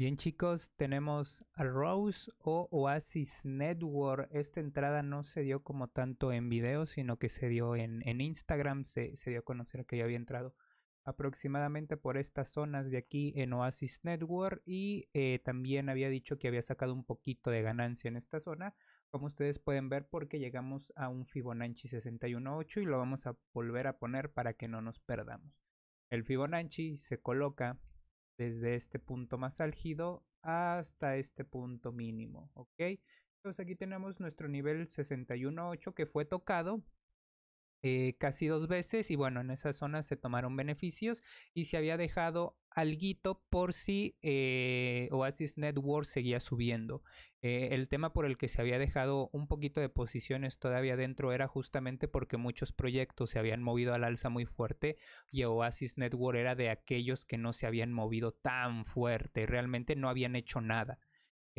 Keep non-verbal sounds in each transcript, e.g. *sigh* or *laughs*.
Bien chicos, tenemos a Rose o Oasis Network. Esta entrada no se dio como tanto en video, sino que se dio en, Instagram. Se, se, dio a conocer que ya había entrado aproximadamente por estas zonas de aquí en Oasis Network. Y eh, también había dicho que había sacado un poquito de ganancia en esta zona. Como ustedes pueden ver porque llegamos a un Fibonacci 61.8 y lo vamos a volver a poner para que no nos perdamos. El Fibonacci se coloca desde este punto más álgido hasta este punto mínimo, ¿ok? Entonces aquí tenemos nuestro nivel 61.8 que fue tocado eh, casi dos veces y bueno, en esa zona se tomaron beneficios y se había dejado alguito por si eh, Oasis Network seguía subiendo. Eh, el tema por el que se había dejado un poquito de posiciones todavía dentro era justamente porque muchos proyectos se habían movido al alza muy fuerte y Oasis Network era de aquellos que no se habían movido tan fuerte, realmente no habían hecho nada.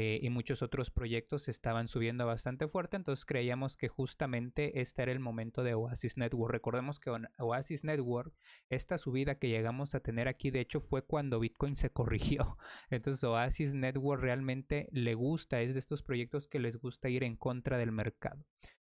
Eh, y muchos otros proyectos estaban subiendo bastante fuerte, entonces creíamos que justamente este era el momento de Oasis Network. Recordemos que Oasis Network, esta subida que llegamos a tener aquí, de hecho, fue cuando Bitcoin se *laughs* corrigió. Entonces Oasis Network realmente le gusta, es de estos proyectos que les gusta ir en contra del mercado.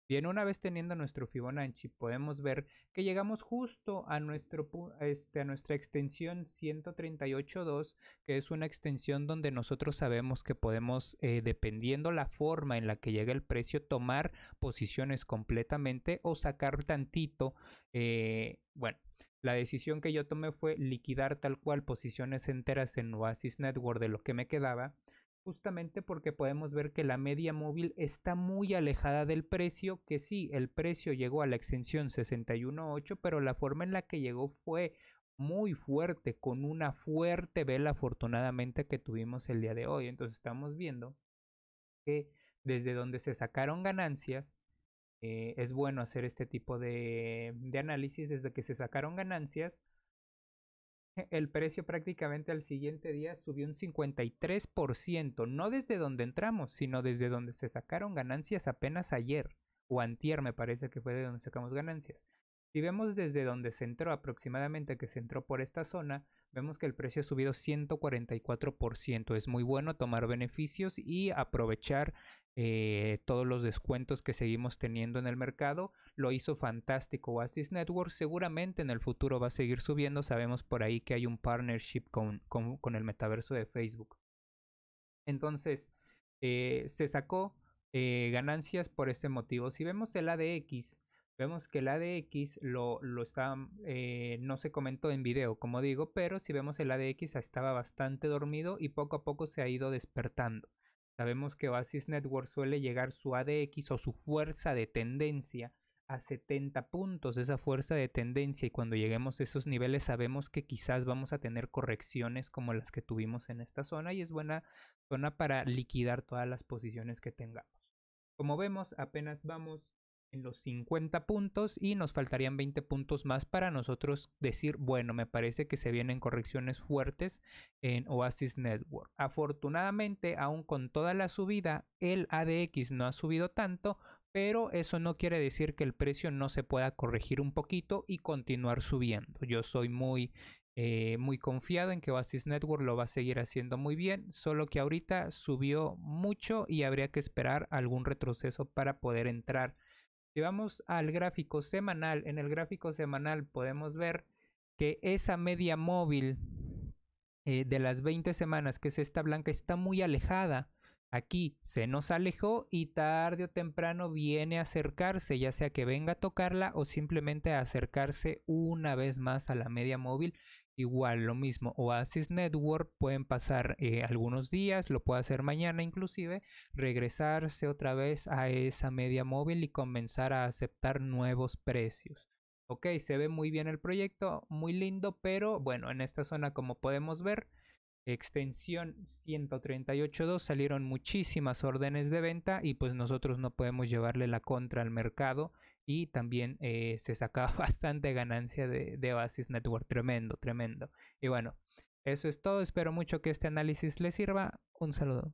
Bien, una vez teniendo nuestro Fibonacci, podemos ver que llegamos justo a, nuestro, este, a nuestra extensión 138.2, que es una extensión donde nosotros sabemos que podemos, eh, dependiendo la forma en la que llegue el precio, tomar posiciones completamente o sacar tantito. Eh, bueno, la decisión que yo tomé fue liquidar tal cual posiciones enteras en Oasis Network de lo que me quedaba justamente porque podemos ver que la media móvil está muy alejada del precio, que sí, el precio llegó a la extensión 61.8, pero la forma en la que llegó fue muy fuerte, con una fuerte vela afortunadamente que tuvimos el día de hoy. Entonces estamos viendo que desde donde se sacaron ganancias, eh, es bueno hacer este tipo de análisis, desde que se sacaron ganancias, el precio prácticamente al siguiente día subió un 53%, no desde donde entramos, sino desde donde se sacaron ganancias apenas ayer, o antier me parece que fue de donde sacamos ganancias. Si vemos desde donde se entró aproximadamente, que se entró por esta zona, vemos que el precio ha subido 144%. Es muy bueno tomar beneficios y aprovechar eh, todos los descuentos que seguimos teniendo en el mercado. Lo hizo fantástico Oasis Network. Seguramente en el futuro va a seguir subiendo. Sabemos por ahí que hay un partnership con, el metaverso de Facebook. Entonces, eh, se sacó eh, ganancias por ese motivo. Si vemos el ADX, vemos que el ADX lo, lo está, no se comentó en video, como digo, pero si vemos el ADX estaba bastante dormido y poco a poco se ha ido despertando. Sabemos que Oasis Network suele llegar su ADX o su fuerza de tendencia a 70 puntos, esa fuerza de tendencia, y cuando lleguemos a esos niveles sabemos que quizás vamos a tener correcciones como las que tuvimos en esta zona y es buena zona para liquidar todas las posiciones que tengamos. Como vemos, apenas vamos en los 50 puntos y nos faltarían 20 puntos más para nosotros decir, bueno, me parece que se vienen correcciones fuertes en Oasis Network. Afortunadamente, aún con toda la subida, el ADX no ha subido tanto, pero eso no quiere decir que el precio no se pueda corregir un poquito y continuar subiendo. Yo soy muy eh, muy confiado en que Oasis Network lo va a seguir haciendo muy bien, solo que ahorita subió mucho y habría que esperar algún retroceso para poder entrar si vamos al gráfico semanal, en el gráfico semanal podemos ver que esa media móvil eh, de las 20 semanas, que es esta blanca, está muy alejada Aquí se nos alejó y tarde o temprano viene a acercarse, ya sea que venga a tocarla o simplemente a acercarse una vez más a la media móvil. Igual lo mismo, Oasis Network pueden pasar eh, algunos días, lo puede hacer mañana inclusive, regresarse otra vez a esa media móvil y comenzar a aceptar nuevos precios. Ok, se ve muy bien el proyecto, muy lindo, pero bueno, en esta zona como podemos ver, extensión 138.2 salieron muchísimas órdenes de venta y pues nosotros no podemos llevarle la contra al mercado y también eh, se sacaba *laughs* bastante ganancia de, de Basis Network, tremendo, tremendo. Y bueno, eso es todo, espero mucho que este análisis les sirva, un saludo.